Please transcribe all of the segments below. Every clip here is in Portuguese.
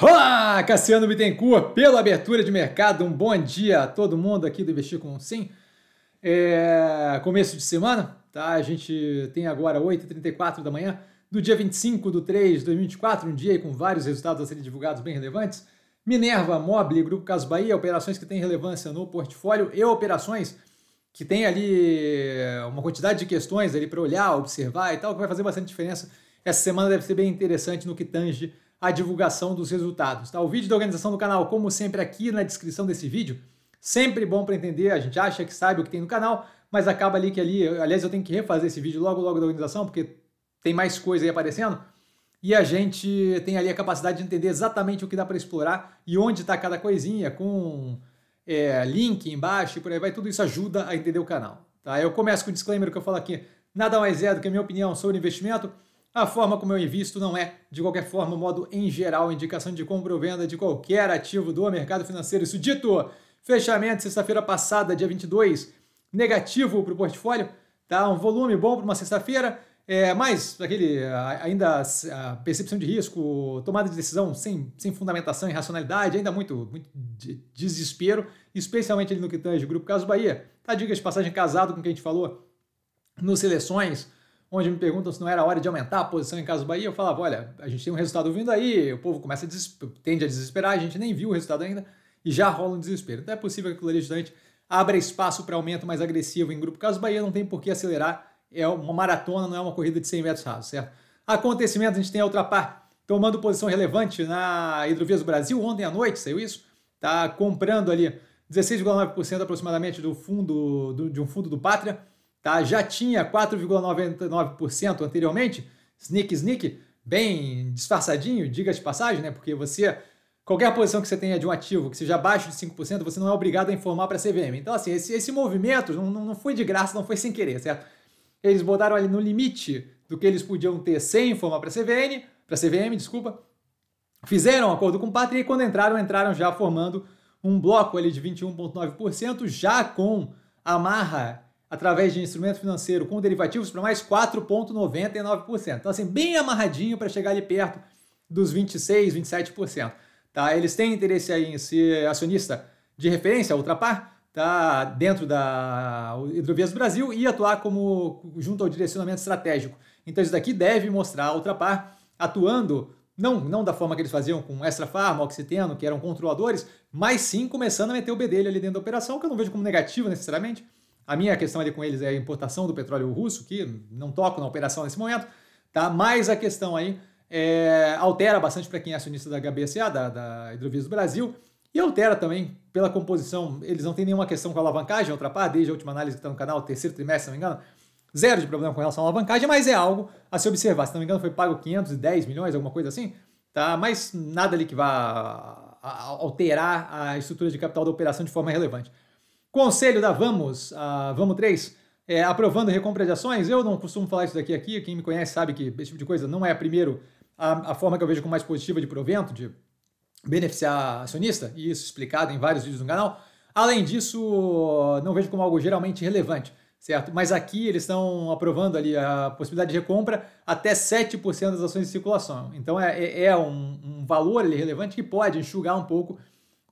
Olá, Cassiano Bittencourt, pela abertura de mercado. Um bom dia a todo mundo aqui do Investir com Sim. É começo de semana, tá? A gente tem agora 8h34 da manhã do dia 25 de 3 de 2024, um dia com vários resultados a serem divulgados bem relevantes. Minerva, Mobile, Grupo Caso Bahia, operações que têm relevância no portfólio e operações que têm ali eh, uma quantidade de questões ali para olhar, observar e tal, que vai fazer bastante diferença. Essa semana deve ser bem interessante no que tange a divulgação dos resultados. Tá? O vídeo da organização do canal, como sempre, aqui na descrição desse vídeo. Sempre bom para entender, a gente acha que sabe o que tem no canal, mas acaba ali que ali, aliás, eu tenho que refazer esse vídeo logo logo da organização, porque tem mais coisa aí aparecendo. E a gente tem ali a capacidade de entender exatamente o que dá para explorar e onde está cada coisinha, com é, link embaixo e por aí vai. Tudo isso ajuda a entender o canal. Tá? Eu começo com o disclaimer que eu falo aqui. Nada mais é do que a minha opinião sobre investimento. A forma como eu invisto não é, de qualquer forma, modo em geral, indicação de compra ou venda de qualquer ativo do mercado financeiro. Isso dito, fechamento sexta-feira passada, dia 22, negativo para o portfólio, tá? Um volume bom para uma sexta-feira, é, mas aquele, ainda a percepção de risco, tomada de decisão sem, sem fundamentação e racionalidade, ainda muito, muito de desespero, especialmente ali no que tange o Grupo Caso Bahia. Tá, diga de passagem casado com o que a gente falou nos Seleções, onde me perguntam se não era hora de aumentar a posição em caso do Bahia. Eu falava, olha, a gente tem um resultado vindo aí, o povo começa a tende a desesperar, a gente nem viu o resultado ainda e já rola um desespero. Então é possível que o Clarejo Dante abra espaço para aumento mais agressivo em grupo. Caso Bahia não tem por que acelerar, é uma maratona, não é uma corrida de 100 metros rasos, certo? Acontecimento, a gente tem a Ultrapar tomando posição relevante na Hidrovias do Brasil, ontem à noite saiu isso, está comprando ali 16,9% aproximadamente do fundo do, de um fundo do Pátria, tá? já tinha 4,99% anteriormente, sneak, sneak, bem disfarçadinho, diga de passagem, né? porque você, qualquer posição que você tenha de um ativo que seja abaixo de 5%, você não é obrigado a informar para a CVM. Então, assim, esse, esse movimento não, não foi de graça, não foi sem querer, certo? Eles botaram ali no limite do que eles podiam ter sem informar para a CVM para a CVM, desculpa, fizeram um acordo com o Pátria e quando entraram, entraram já formando um bloco ali de 21,9%, já com a marra através de instrumento financeiro com derivativos para mais 4,99%. Então, assim, bem amarradinho para chegar ali perto dos 26%, 27%. Tá? Eles têm interesse aí em ser acionista de referência, Ultrapar, tá? dentro da Hidrovias do Brasil e atuar como junto ao direcionamento estratégico. Então, isso daqui deve mostrar a Ultrapar atuando não, não da forma que eles faziam com Extra Farma, Oxiteno, que eram controladores, mas sim começando a meter o bedelho ali dentro da operação, que eu não vejo como negativo necessariamente, a minha questão ali com eles é a importação do petróleo russo, que não toco na operação nesse momento, tá? Mas a questão aí é, altera bastante para quem é acionista da HBSA, da, da Hidrovias do Brasil, e altera também pela composição. Eles não têm nenhuma questão com a alavancagem, parte, desde a última análise que está no canal, terceiro trimestre, se não me engano. Zero de problema com relação à alavancagem, mas é algo a se observar. Se não me engano, foi pago 510 milhões, alguma coisa assim, tá? Mas nada ali que vá alterar a estrutura de capital da operação de forma relevante. Conselho da Vamos, a Vamos 3, é, aprovando recompra de ações. Eu não costumo falar isso daqui aqui, quem me conhece sabe que esse tipo de coisa não é, primeiro, a, a forma que eu vejo como mais positiva de provento, de beneficiar acionista, e isso explicado em vários vídeos no canal. Além disso, não vejo como algo geralmente relevante, certo? Mas aqui eles estão aprovando ali a possibilidade de recompra até 7% das ações em circulação. Então é, é, é um, um valor ali, relevante que pode enxugar um pouco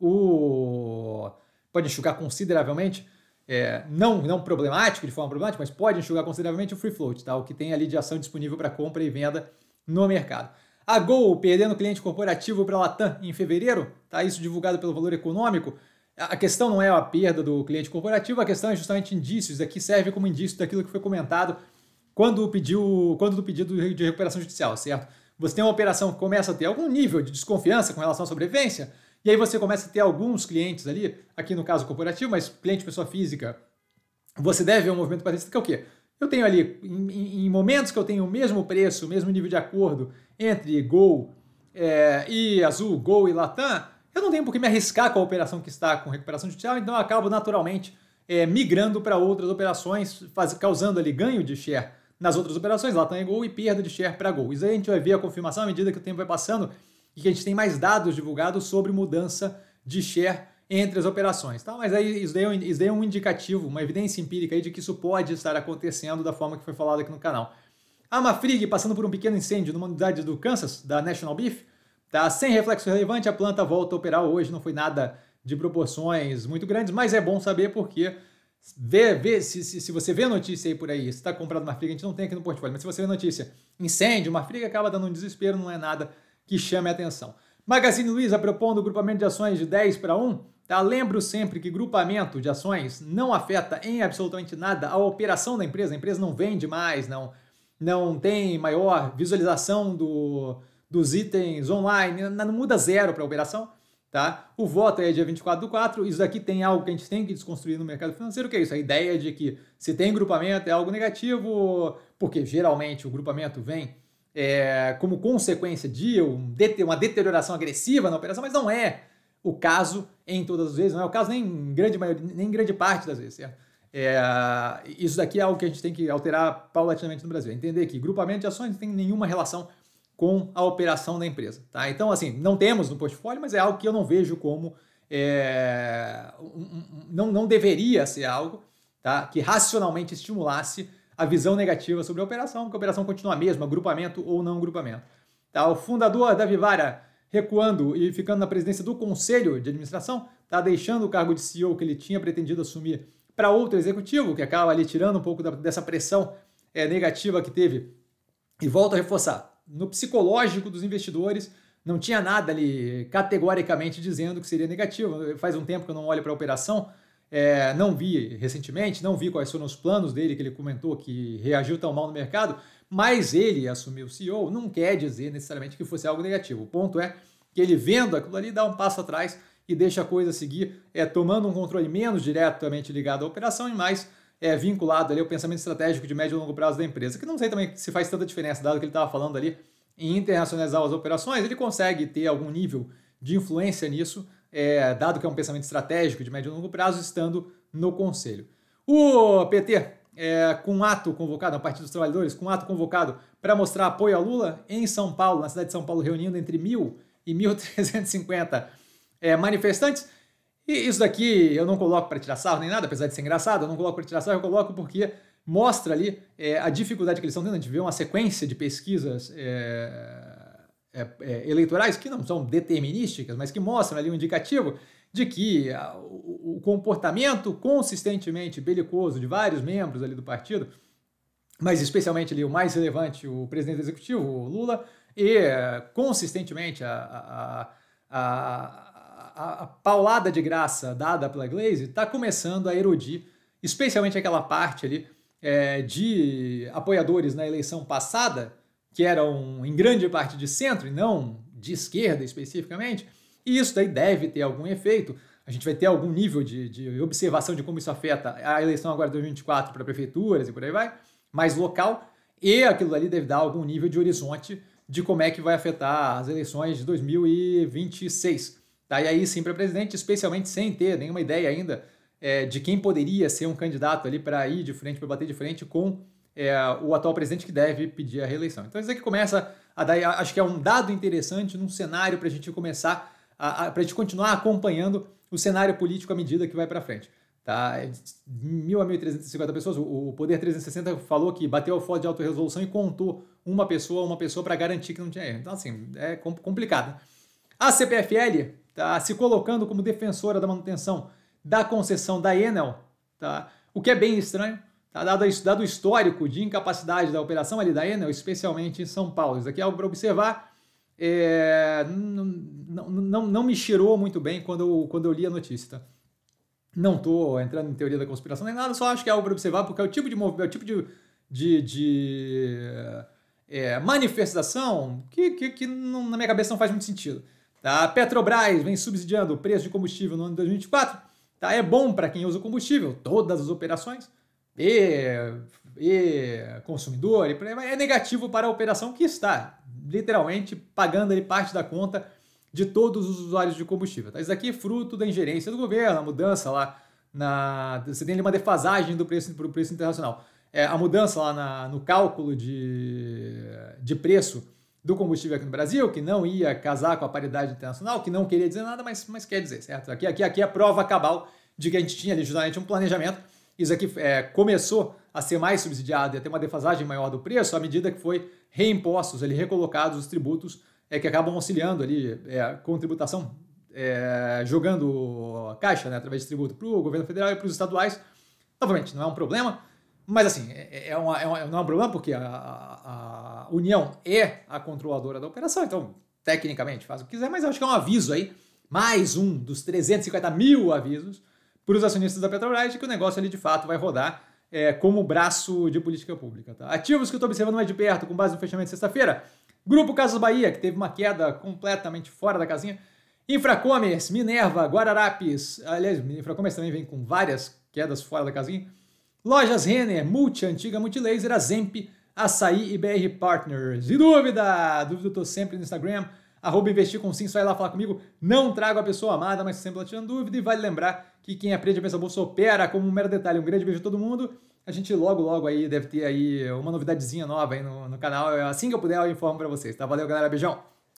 o pode enxugar consideravelmente, é, não, não problemático, de forma problemática, mas pode enxugar consideravelmente o free float, tá? o que tem ali de ação disponível para compra e venda no mercado. A Gol perdendo cliente corporativo para a Latam em fevereiro, tá? isso divulgado pelo Valor Econômico. A questão não é a perda do cliente corporativo, a questão é justamente indícios, aqui serve como indício daquilo que foi comentado quando, pediu, quando do pedido de recuperação judicial, certo? Você tem uma operação que começa a ter algum nível de desconfiança com relação à sobrevivência, e aí você começa a ter alguns clientes ali, aqui no caso corporativo, mas cliente pessoa física, você deve ver um movimento parecido que é o quê? Eu tenho ali, em, em, momentos que eu tenho o mesmo preço, o mesmo nível de acordo entre Gol é, e Azul, Gol e Latam, eu não tenho por que me arriscar com a operação que está com recuperação judicial, então eu acabo naturalmente é, migrando para outras operações, faz, causando ali ganho de share nas outras operações, Latam e Gol, e perda de share para Gol. Isso aí a gente vai ver a confirmação à medida que o tempo vai passando e que a gente tem mais dados divulgados sobre mudança de share entre as operações. Tá? Mas aí isso daí, é um, isso daí é um indicativo, uma evidência empírica aí de que isso pode estar acontecendo da forma que foi falado aqui no canal. A Mafrig, passando por um pequeno incêndio numa unidade do Kansas, da National Beef, tá? sem reflexo relevante, a planta volta a operar hoje, não foi nada de proporções muito grandes, mas é bom saber porque vê, vê, se, se, se você vê notícia aí por aí, se está comprado Mafrig, a gente não tem aqui no portfólio, mas se você vê notícia, incêndio, Mafrig acaba dando um desespero, não é nada que chame a atenção. Magazine Luiza propondo grupamento de ações de 10 para 1. Tá? Lembro sempre que grupamento de ações não afeta em absolutamente nada a operação da empresa. A empresa não vende mais, não, não tem maior visualização do, dos itens online, não muda zero para a operação. Tá? O voto é dia 24 do 4. Isso aqui tem algo que a gente tem que desconstruir no mercado financeiro, que é isso, a ideia de que se tem grupamento é algo negativo, porque geralmente o grupamento vem é, como consequência de uma deterioração agressiva na operação, mas não é o caso em todas as vezes, não é o caso nem em grande, maioria, nem em grande parte das vezes, certo? É, isso daqui é algo que a gente tem que alterar paulatinamente no Brasil. É entender que grupamento de ações não tem nenhuma relação com a operação da empresa. Tá? Então, assim, não temos no portfólio, mas é algo que eu não vejo como. É, um, um, não, não deveria ser algo tá? que racionalmente estimulasse a visão negativa sobre a operação, porque a operação continua a mesma, agrupamento ou não agrupamento. Tá, o fundador da Vivara recuando e ficando na presidência do conselho de administração, está deixando o cargo de CEO que ele tinha pretendido assumir para outro executivo, que acaba ali tirando um pouco da, dessa pressão é, negativa que teve. E volto a reforçar: no psicológico dos investidores, não tinha nada ali categoricamente dizendo que seria negativo. Faz um tempo que eu não olho para a operação, é, não vi recentemente, não vi quais foram os planos dele que ele comentou que reagiu tão mal no mercado, mas ele assumir o CEO não quer dizer necessariamente que fosse algo negativo. O ponto é que ele vendo aquilo ali, dá um passo atrás e deixa a coisa seguir, é, tomando um controle menos diretamente ligado à operação e mais é, vinculado ali ao pensamento estratégico de médio e longo prazo da empresa, que não sei também se faz tanta diferença, dado que ele estava falando ali em internacionalizar as operações, ele consegue ter algum nível de influência nisso, é, dado que é um pensamento estratégico de médio e longo prazo, estando no Conselho. O PT, é, com um ato convocado, a é Partido dos Trabalhadores, com um ato convocado para mostrar apoio a Lula em São Paulo, na cidade de São Paulo, reunindo entre mil e 1.350 é, manifestantes. E isso daqui eu não coloco para tirar sarro nem nada, apesar de ser engraçado, eu não coloco para tirar sarro, eu coloco porque mostra ali é, a dificuldade que eles estão tendo. de ver uma sequência de pesquisas é, é, é, eleitorais que não são determinísticas, mas que mostram ali um indicativo de que a, ah, o, o comportamento consistentemente belicoso de vários membros ali do partido, mas especialmente ali o mais relevante, o presidente executivo, o Lula, e eh, consistentemente a, a, a paulada de graça dada pela Glaze está começando a erodir, especialmente aquela parte ali é, de apoiadores na eleição passada que eram em grande parte de centro e não de esquerda especificamente, e isso daí deve ter algum efeito. A gente vai ter algum nível de, de observação de como isso afeta a eleição agora de 2024 para prefeituras e por aí vai, mais local, e aquilo ali deve dar algum nível de horizonte de como é que vai afetar as eleições de 2026. Tá? E aí sim para presidente, especialmente sem ter nenhuma ideia ainda é, de quem poderia ser um candidato ali para ir de frente, para bater de frente com é, o atual presidente que deve pedir a reeleição. Então isso aqui começa a dar, acho que é um dado interessante num cenário para a gente começar, para a gente continuar acompanhando o cenário político à medida que vai para frente. Tá? Mil a 1.350 pessoas, o Poder 360 falou que bateu a foto de autorresolução e contou uma pessoa, uma pessoa para garantir que não tinha erro. Então, assim, é complicado. Né? A CPFL tá se colocando como defensora da manutenção da concessão da Enel, tá? o que é bem estranho, Tá, dado, dado o histórico de incapacidade da operação ali da Enel, especialmente em São Paulo. Isso aqui é algo para observar. É, não, não, não me cheirou muito bem quando eu, quando eu li a notícia. Tá? Não estou entrando em teoria da conspiração nem nada, só acho que é algo para observar, porque é o tipo de, é o tipo de, de, de é, manifestação que, que, que não, na minha cabeça não faz muito sentido. Tá? A Petrobras vem subsidiando o preço de combustível no ano de 2024. Tá? É bom para quem usa o combustível, todas as operações e, e consumidor, e, é negativo para a operação que está literalmente pagando ali parte da conta de todos os usuários de combustível. Tá? Isso aqui é fruto da ingerência do governo, a mudança lá na. Você tem ali uma defasagem do preço para o preço internacional. É, a mudança lá na, no cálculo de, de preço do combustível aqui no Brasil, que não ia casar com a paridade internacional, que não queria dizer nada, mas, mas quer dizer, certo? Aqui, aqui, aqui é a prova cabal de que a gente tinha ali justamente um planejamento isso aqui é, começou a ser mais subsidiado e a ter uma defasagem maior do preço à medida que foi reimpostos, ali, recolocados os tributos é, que acabam auxiliando ali é, com tributação, é, jogando caixa né, através de tributo para o governo federal e para os estaduais. Novamente, não é um problema, mas assim, é, é, é uma, é uma, não é um problema porque a, a, União é a controladora da operação, então tecnicamente faz o que quiser, mas acho que é um aviso aí, mais um dos 350 mil avisos para os acionistas da Petrobras de que o negócio ali de fato vai rodar é, como braço de política pública. Tá? Ativos que eu estou observando mais de perto, com base no fechamento de sexta-feira. Grupo Casas Bahia, que teve uma queda completamente fora da casinha. Infracomers, Minerva, Guararapes. Aliás, Infracomers também vem com várias quedas fora da casinha. Lojas Renner, Multi, Antiga Multilaser, Azemp, Açaí e BR Partners. E dúvida? Dúvida eu estou sempre no Instagram arroba investir com sim, só ir lá falar comigo. Não trago a pessoa amada, mas sempre lá tirando dúvida. E vale lembrar que quem aprende é a pensar bolsa opera como um mero detalhe. Um grande beijo a todo mundo. A gente logo, logo aí deve ter aí uma novidadezinha nova aí no, no canal. É assim que eu puder, eu informo para vocês, tá? Valeu, galera. Beijão!